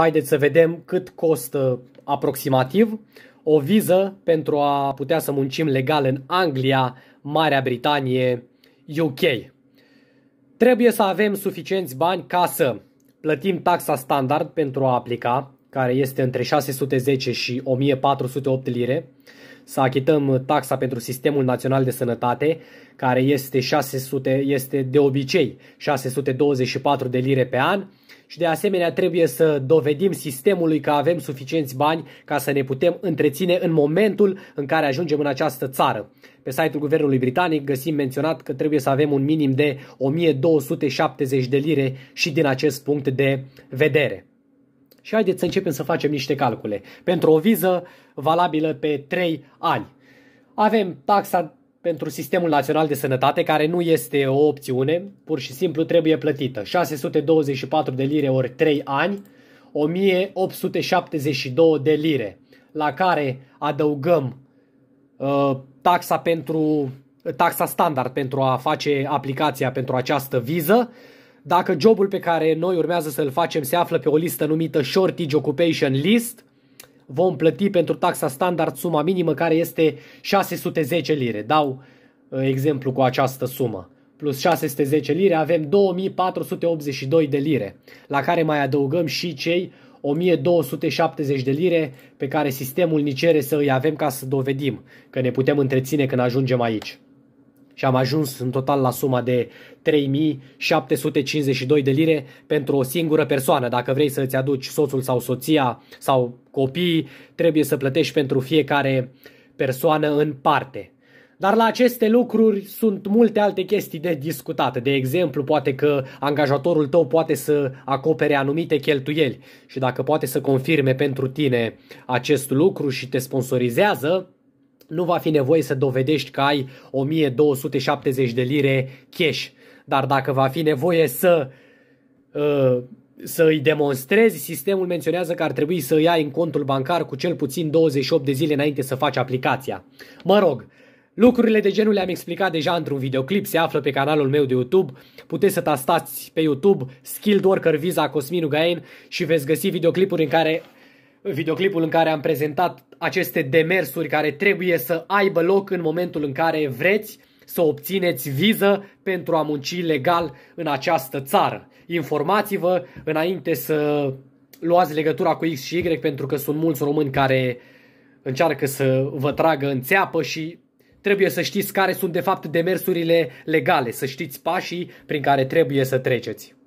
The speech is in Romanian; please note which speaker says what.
Speaker 1: Haideți să vedem cât costă aproximativ o viză pentru a putea să muncim legal în Anglia, Marea Britanie, UK. Trebuie să avem suficienți bani ca să plătim taxa standard pentru a aplica, care este între 610 și 1408 lire, să achităm uh, taxa pentru Sistemul Național de Sănătate, care este, 600, este de obicei 624 de lire pe an și de asemenea trebuie să dovedim sistemului că avem suficienți bani ca să ne putem întreține în momentul în care ajungem în această țară. Pe site-ul Guvernului Britanic găsim menționat că trebuie să avem un minim de 1270 de lire și din acest punct de vedere. Și haideți să începem să facem niște calcule. Pentru o viză valabilă pe 3 ani. Avem taxa pentru Sistemul Național de Sănătate, care nu este o opțiune, pur și simplu trebuie plătită. 624 de lire ori 3 ani, 1872 de lire, la care adăugăm uh, taxa pentru taxa standard pentru a face aplicația pentru această viză, dacă jobul pe care noi urmează să-l facem se află pe o listă numită Shortage Occupation List, vom plăti pentru taxa standard suma minimă care este 610 lire. Dau uh, exemplu cu această sumă. Plus 610 lire avem 2482 de lire, la care mai adăugăm și cei 1270 de lire pe care sistemul ni cere să îi avem ca să dovedim că ne putem întreține când ajungem aici și am ajuns în total la suma de 3752 de lire pentru o singură persoană. Dacă vrei să-ți aduci soțul sau soția sau copiii, trebuie să plătești pentru fiecare persoană în parte. Dar la aceste lucruri sunt multe alte chestii de discutat. De exemplu, poate că angajatorul tău poate să acopere anumite cheltuieli și dacă poate să confirme pentru tine acest lucru și te sponsorizează, nu va fi nevoie să dovedești că ai 1270 de lire cash. Dar dacă va fi nevoie să uh, să îi demonstrezi, sistemul menționează că ar trebui să îi ai în contul bancar cu cel puțin 28 de zile înainte să faci aplicația. Mă rog, lucrurile de genul le-am explicat deja într-un videoclip, se află pe canalul meu de YouTube. Puteți să tastați pe YouTube Skilled Worker Visa Cosmin Ugain și veți găsi videoclipuri în care videoclipul în care am prezentat aceste demersuri care trebuie să aibă loc în momentul în care vreți să obțineți viză pentru a munci legal în această țară. Informați-vă înainte să luați legătura cu X și Y pentru că sunt mulți români care încearcă să vă tragă în țeapă și trebuie să știți care sunt de fapt demersurile legale, să știți pașii prin care trebuie să treceți.